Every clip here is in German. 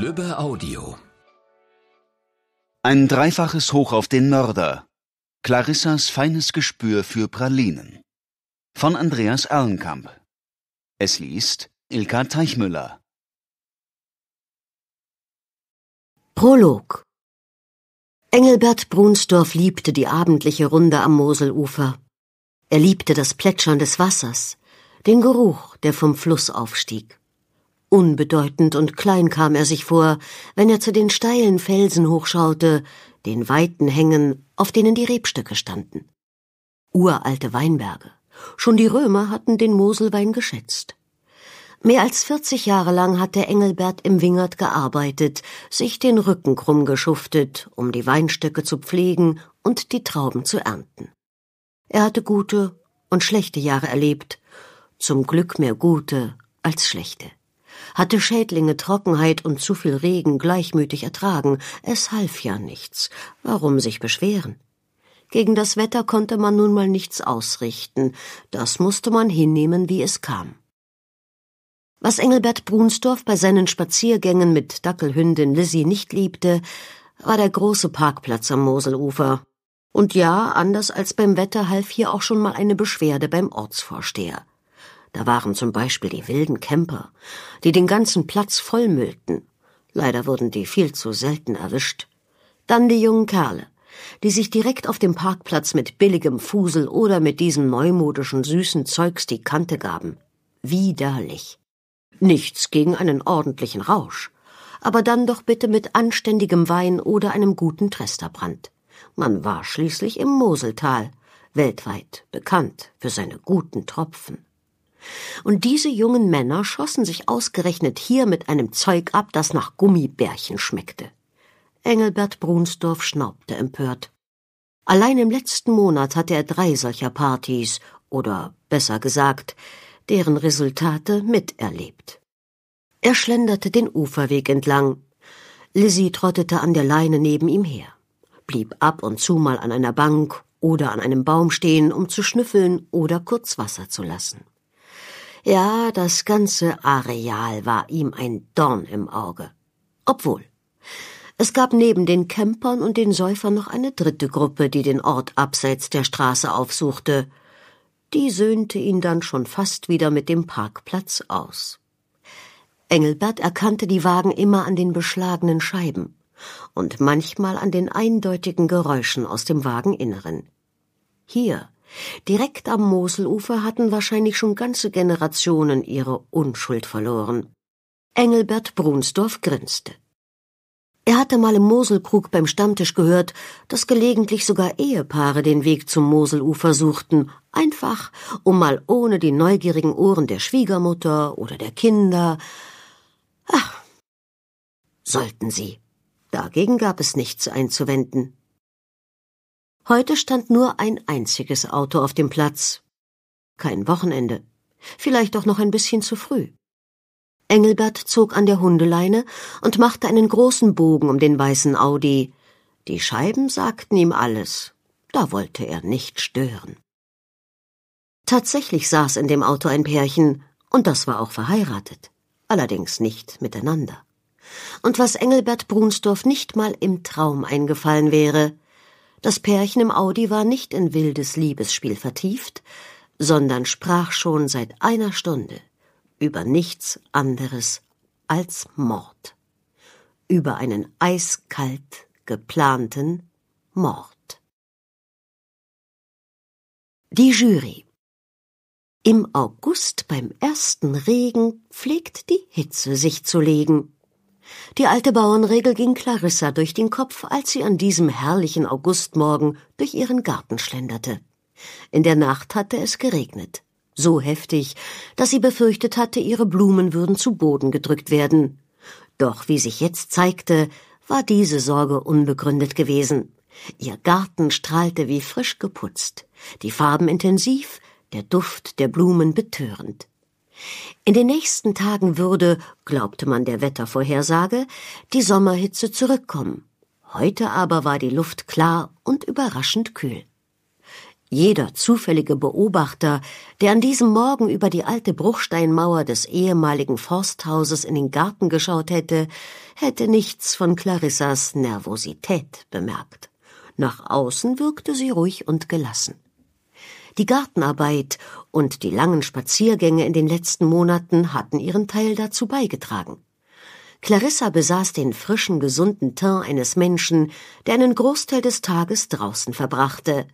Lübbe Audio. Ein dreifaches Hoch auf den Mörder. Clarissas feines Gespür für Pralinen. Von Andreas Erlenkamp. Es liest Ilka Teichmüller. Prolog. Engelbert Brunsdorf liebte die abendliche Runde am Moselufer. Er liebte das Plätschern des Wassers, den Geruch, der vom Fluss aufstieg. Unbedeutend und klein kam er sich vor, wenn er zu den steilen Felsen hochschaute, den weiten Hängen, auf denen die Rebstöcke standen. Uralte Weinberge. Schon die Römer hatten den Moselwein geschätzt. Mehr als 40 Jahre lang hatte Engelbert im Wingert gearbeitet, sich den Rücken krumm geschuftet, um die Weinstöcke zu pflegen und die Trauben zu ernten. Er hatte gute und schlechte Jahre erlebt, zum Glück mehr gute als schlechte hatte Schädlinge, Trockenheit und zu viel Regen gleichmütig ertragen, es half ja nichts, warum sich beschweren? Gegen das Wetter konnte man nun mal nichts ausrichten, das musste man hinnehmen, wie es kam. Was Engelbert Brunsdorf bei seinen Spaziergängen mit Dackelhündin Lizzie nicht liebte, war der große Parkplatz am Moselufer. Und ja, anders als beim Wetter half hier auch schon mal eine Beschwerde beim Ortsvorsteher. Da waren zum Beispiel die wilden Camper, die den ganzen Platz vollmüllten. Leider wurden die viel zu selten erwischt. Dann die jungen Kerle, die sich direkt auf dem Parkplatz mit billigem Fusel oder mit diesem neumodischen süßen Zeugs die Kante gaben. Widerlich. Nichts gegen einen ordentlichen Rausch, aber dann doch bitte mit anständigem Wein oder einem guten Tresterbrand. Man war schließlich im Moseltal, weltweit bekannt für seine guten Tropfen. Und diese jungen Männer schossen sich ausgerechnet hier mit einem Zeug ab, das nach Gummibärchen schmeckte. Engelbert Brunsdorf schnaubte empört. Allein im letzten Monat hatte er drei solcher Partys, oder besser gesagt, deren Resultate miterlebt. Er schlenderte den Uferweg entlang. Lizzie trottete an der Leine neben ihm her, blieb ab und zu mal an einer Bank oder an einem Baum stehen, um zu schnüffeln oder kurz Wasser zu lassen. Ja, das ganze Areal war ihm ein Dorn im Auge. Obwohl, es gab neben den Campern und den Säufern noch eine dritte Gruppe, die den Ort abseits der Straße aufsuchte. Die söhnte ihn dann schon fast wieder mit dem Parkplatz aus. Engelbert erkannte die Wagen immer an den beschlagenen Scheiben und manchmal an den eindeutigen Geräuschen aus dem Wageninneren. Hier Direkt am Moselufer hatten wahrscheinlich schon ganze Generationen ihre Unschuld verloren. Engelbert Brunsdorf grinste. Er hatte mal im Moselkrug beim Stammtisch gehört, dass gelegentlich sogar Ehepaare den Weg zum Moselufer suchten, einfach, um mal ohne die neugierigen Ohren der Schwiegermutter oder der Kinder. Ach, sollten sie. Dagegen gab es nichts einzuwenden. Heute stand nur ein einziges Auto auf dem Platz. Kein Wochenende. Vielleicht auch noch ein bisschen zu früh. Engelbert zog an der Hundeleine und machte einen großen Bogen um den weißen Audi. Die Scheiben sagten ihm alles. Da wollte er nicht stören. Tatsächlich saß in dem Auto ein Pärchen, und das war auch verheiratet, allerdings nicht miteinander. Und was Engelbert Brunsdorf nicht mal im Traum eingefallen wäre, das Pärchen im Audi war nicht in wildes Liebesspiel vertieft, sondern sprach schon seit einer Stunde über nichts anderes als Mord. Über einen eiskalt geplanten Mord. Die Jury im August beim ersten Regen pflegt die Hitze sich zu legen. Die alte Bauernregel ging Clarissa durch den Kopf, als sie an diesem herrlichen Augustmorgen durch ihren Garten schlenderte. In der Nacht hatte es geregnet, so heftig, dass sie befürchtet hatte, ihre Blumen würden zu Boden gedrückt werden. Doch wie sich jetzt zeigte, war diese Sorge unbegründet gewesen. Ihr Garten strahlte wie frisch geputzt, die Farben intensiv, der Duft der Blumen betörend. In den nächsten Tagen würde, glaubte man der Wettervorhersage, die Sommerhitze zurückkommen. Heute aber war die Luft klar und überraschend kühl. Jeder zufällige Beobachter, der an diesem Morgen über die alte Bruchsteinmauer des ehemaligen Forsthauses in den Garten geschaut hätte, hätte nichts von Clarissas Nervosität bemerkt. Nach außen wirkte sie ruhig und gelassen. Die Gartenarbeit und die langen Spaziergänge in den letzten Monaten hatten ihren Teil dazu beigetragen. Clarissa besaß den frischen, gesunden Teint eines Menschen, der einen Großteil des Tages draußen verbrachte.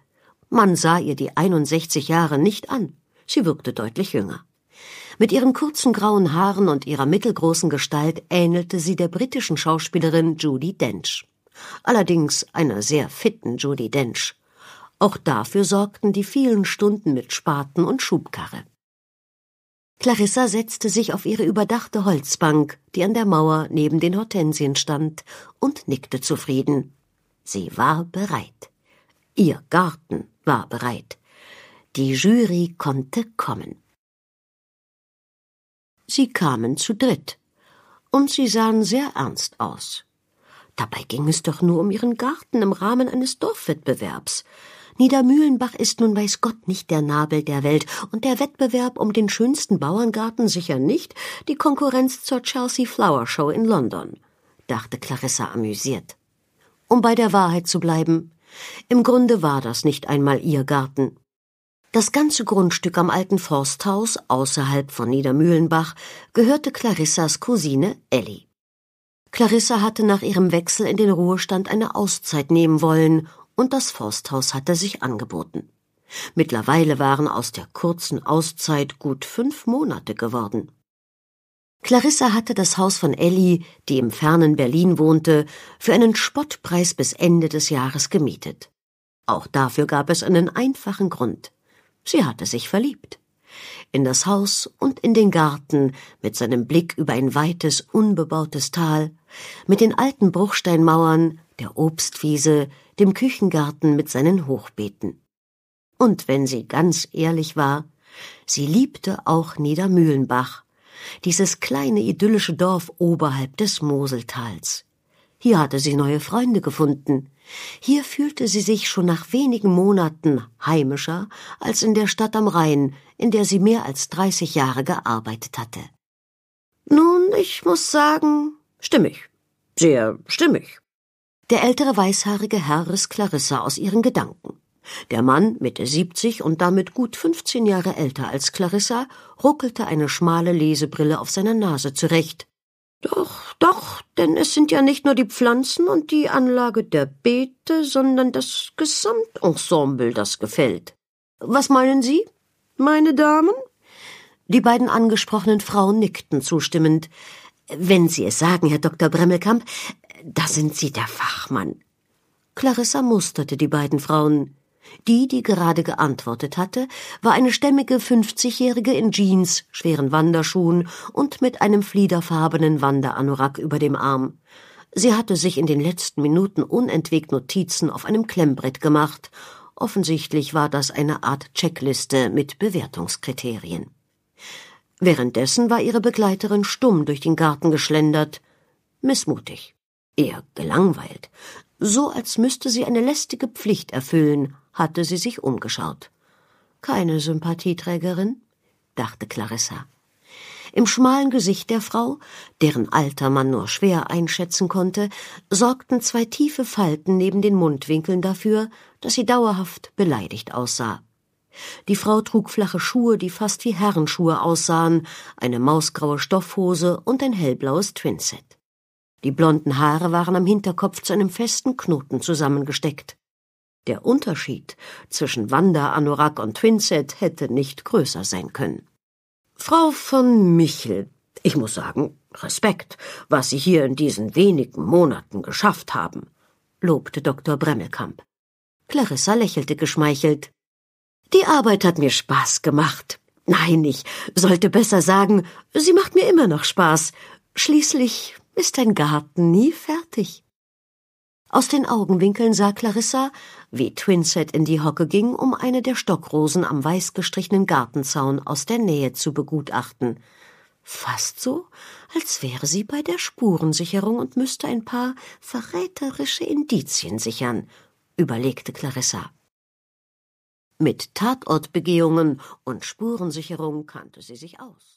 Man sah ihr die 61 Jahre nicht an. Sie wirkte deutlich jünger. Mit ihren kurzen grauen Haaren und ihrer mittelgroßen Gestalt ähnelte sie der britischen Schauspielerin Judy Dench. Allerdings einer sehr fitten Judy Dench. Auch dafür sorgten die vielen Stunden mit Spaten und Schubkarre. Clarissa setzte sich auf ihre überdachte Holzbank, die an der Mauer neben den Hortensien stand, und nickte zufrieden. Sie war bereit. Ihr Garten war bereit. Die Jury konnte kommen. Sie kamen zu dritt, und sie sahen sehr ernst aus. Dabei ging es doch nur um ihren Garten im Rahmen eines Dorfwettbewerbs. Niedermühlenbach ist nun weiß Gott nicht der Nabel der Welt und der Wettbewerb um den schönsten Bauerngarten sicher nicht die Konkurrenz zur Chelsea Flower Show in London, dachte Clarissa amüsiert. Um bei der Wahrheit zu bleiben, im Grunde war das nicht einmal ihr Garten. Das ganze Grundstück am alten Forsthaus außerhalb von Niedermühlenbach gehörte Clarissas Cousine Ellie. Clarissa hatte nach ihrem Wechsel in den Ruhestand eine Auszeit nehmen wollen und das Forsthaus hatte sich angeboten. Mittlerweile waren aus der kurzen Auszeit gut fünf Monate geworden. Clarissa hatte das Haus von Elli, die im fernen Berlin wohnte, für einen Spottpreis bis Ende des Jahres gemietet. Auch dafür gab es einen einfachen Grund. Sie hatte sich verliebt. In das Haus und in den Garten, mit seinem Blick über ein weites, unbebautes Tal, mit den alten Bruchsteinmauern, der Obstwiese, dem Küchengarten mit seinen Hochbeeten. Und wenn sie ganz ehrlich war, sie liebte auch Niedermühlenbach, dieses kleine idyllische Dorf oberhalb des Moseltals. Hier hatte sie neue Freunde gefunden. Hier fühlte sie sich schon nach wenigen Monaten heimischer als in der Stadt am Rhein, in der sie mehr als dreißig Jahre gearbeitet hatte. Nun, ich muss sagen, stimmig. Sehr stimmig. Der ältere weißhaarige Herr riss Clarissa aus ihren Gedanken. Der Mann, Mitte 70 und damit gut 15 Jahre älter als Clarissa, ruckelte eine schmale Lesebrille auf seiner Nase zurecht. Doch, doch, denn es sind ja nicht nur die Pflanzen und die Anlage der Beete, sondern das Gesamtensemble, das gefällt. Was meinen Sie, meine Damen? Die beiden angesprochenen Frauen nickten zustimmend. Wenn Sie es sagen, Herr Dr. Bremmelkamp, da sind Sie der Fachmann. Clarissa musterte die beiden Frauen. Die, die gerade geantwortet hatte, war eine stämmige fünfzigjährige in Jeans, schweren Wanderschuhen und mit einem fliederfarbenen Wanderanorak über dem Arm. Sie hatte sich in den letzten Minuten unentwegt Notizen auf einem Klemmbrett gemacht. Offensichtlich war das eine Art Checkliste mit Bewertungskriterien. Währenddessen war ihre Begleiterin stumm durch den Garten geschlendert, missmutig eher gelangweilt. So als müsste sie eine lästige Pflicht erfüllen, hatte sie sich umgeschaut. Keine Sympathieträgerin, dachte Clarissa. Im schmalen Gesicht der Frau, deren Alter man nur schwer einschätzen konnte, sorgten zwei tiefe Falten neben den Mundwinkeln dafür, dass sie dauerhaft beleidigt aussah. Die Frau trug flache Schuhe, die fast wie Herrenschuhe aussahen, eine mausgraue Stoffhose und ein hellblaues Twinset. Die blonden Haare waren am Hinterkopf zu einem festen Knoten zusammengesteckt. Der Unterschied zwischen Wanda, Anorak und Twinset hätte nicht größer sein können. Frau von Michel, ich muss sagen, Respekt, was Sie hier in diesen wenigen Monaten geschafft haben, lobte Dr. Bremmelkamp. Clarissa lächelte geschmeichelt. Die Arbeit hat mir Spaß gemacht. Nein, ich sollte besser sagen, sie macht mir immer noch Spaß. Schließlich ist ein Garten nie fertig. Aus den Augenwinkeln sah Clarissa, wie Twinset in die Hocke ging, um eine der Stockrosen am weiß gestrichenen Gartenzaun aus der Nähe zu begutachten. Fast so, als wäre sie bei der Spurensicherung und müsste ein paar verräterische Indizien sichern, überlegte Clarissa. Mit Tatortbegehungen und Spurensicherung kannte sie sich aus.